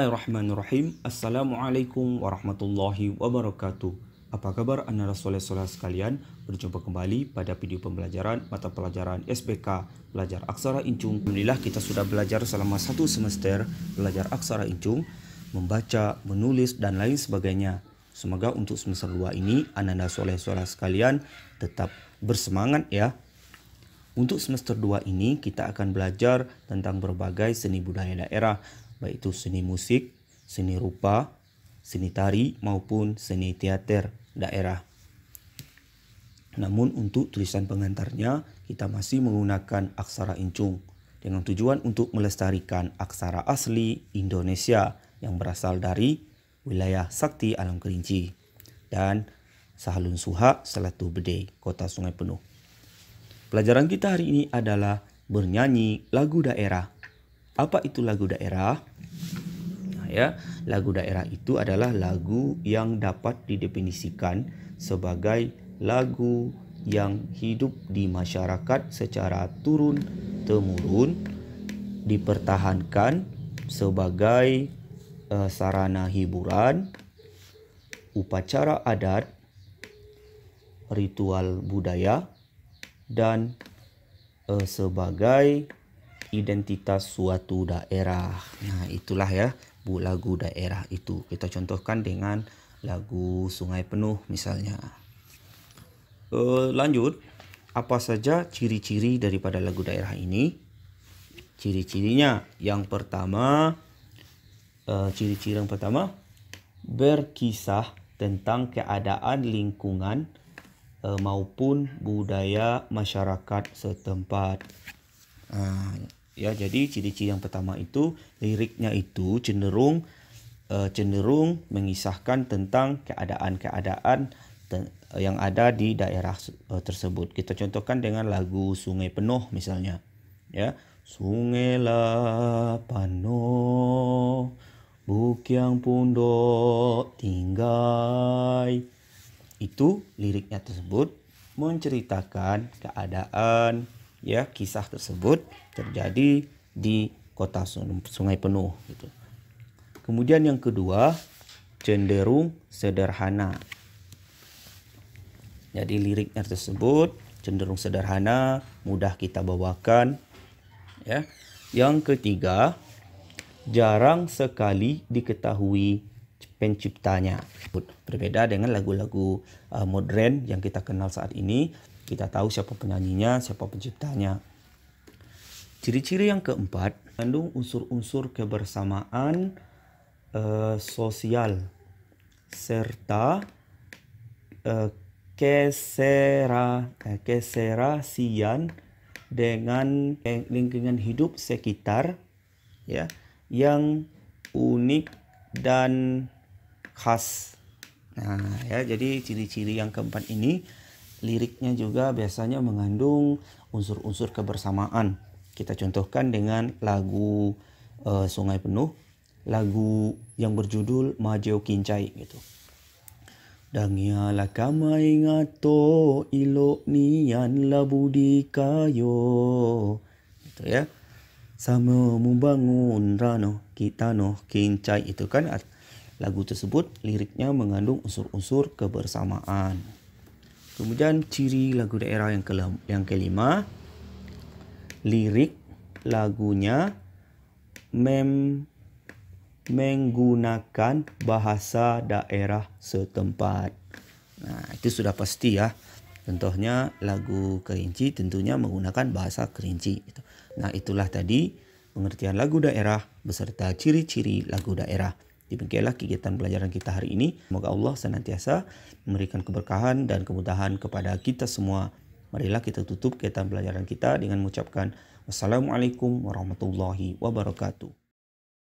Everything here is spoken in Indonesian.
Bismillahirrahmanirrahim Assalamualaikum warahmatullahi wabarakatuh Apa kabar anak soleh soleh sekalian Berjumpa kembali pada video pembelajaran mata pelajaran SPK Belajar Aksara Incung Alhamdulillah kita sudah belajar selama satu semester Belajar Aksara Incung Membaca, menulis, dan lain sebagainya Semoga untuk semester 2 ini Ananda soleh soleh sekalian tetap bersemangat ya untuk semester 2 ini kita akan belajar tentang berbagai seni budaya daerah baik itu seni musik, seni rupa, seni tari maupun seni teater daerah. Namun untuk tulisan pengantarnya kita masih menggunakan aksara incung dengan tujuan untuk melestarikan aksara asli Indonesia yang berasal dari wilayah Sakti Alam Kerinci dan Sahalun Suha Selatu Bede, Kota Sungai Penuh. Pelajaran kita hari ini adalah bernyanyi lagu daerah. Apa itu lagu daerah? ya. Lagu daerah itu adalah lagu yang dapat didefinisikan sebagai lagu yang hidup di masyarakat secara turun temurun dipertahankan sebagai uh, sarana hiburan, upacara adat, ritual budaya dan uh, sebagai identitas suatu daerah. Nah, itulah ya bu lagu daerah itu. Kita contohkan dengan lagu Sungai Penuh misalnya. E, lanjut, apa saja ciri-ciri daripada lagu daerah ini? Ciri-cirinya yang pertama, e, ciri-ciri yang pertama berkisah tentang keadaan lingkungan eh, maupun budaya masyarakat setempat. Ah, ya jadi ciri-ciri yang pertama itu liriknya itu cenderung eh, cenderung mengisahkan tentang keadaan-keadaan yang ada di daerah eh, tersebut kita contohkan dengan lagu Sungai Penuh misalnya ya Sungai Lapano Buk yang pundok tinggai itu liriknya tersebut menceritakan keadaan ya kisah tersebut terjadi di kota sungai penuh gitu. Kemudian yang kedua cenderung sederhana. Jadi liriknya tersebut cenderung sederhana, mudah kita bawakan ya. Yang ketiga jarang sekali diketahui penciptanya. Berbeda dengan lagu-lagu uh, modern yang kita kenal saat ini kita tahu siapa penyanyinya, siapa penciptanya. Ciri-ciri yang keempat, mengandung unsur-unsur kebersamaan uh, sosial serta uh, kesera, eh, keserasian dengan lingkungan hidup sekitar ya yang unik dan khas. Nah, ya jadi ciri-ciri yang keempat ini liriknya juga biasanya mengandung unsur-unsur kebersamaan. Kita contohkan dengan lagu e, Sungai Penuh, lagu yang berjudul Majo Kincai gitu. Dangiala kamai ngato ilo nian labudi kayo. itu ya. Sama membangun rano kita no kincai itu kan lagu tersebut liriknya mengandung unsur-unsur kebersamaan. Kemudian ciri lagu daerah yang, ke yang kelima, lirik lagunya mem menggunakan bahasa daerah setempat. Nah, itu sudah pasti ya. Contohnya lagu Kerinci tentunya menggunakan bahasa Kerinci. Gitu. Nah, itulah tadi pengertian lagu daerah beserta ciri-ciri lagu daerah. Demikianlah kegiatan pelajaran kita hari ini. Semoga Allah senantiasa memberikan keberkahan dan kemudahan kepada kita semua. Marilah kita tutup kegiatan pelajaran kita dengan mengucapkan Wassalamualaikum warahmatullahi wabarakatuh.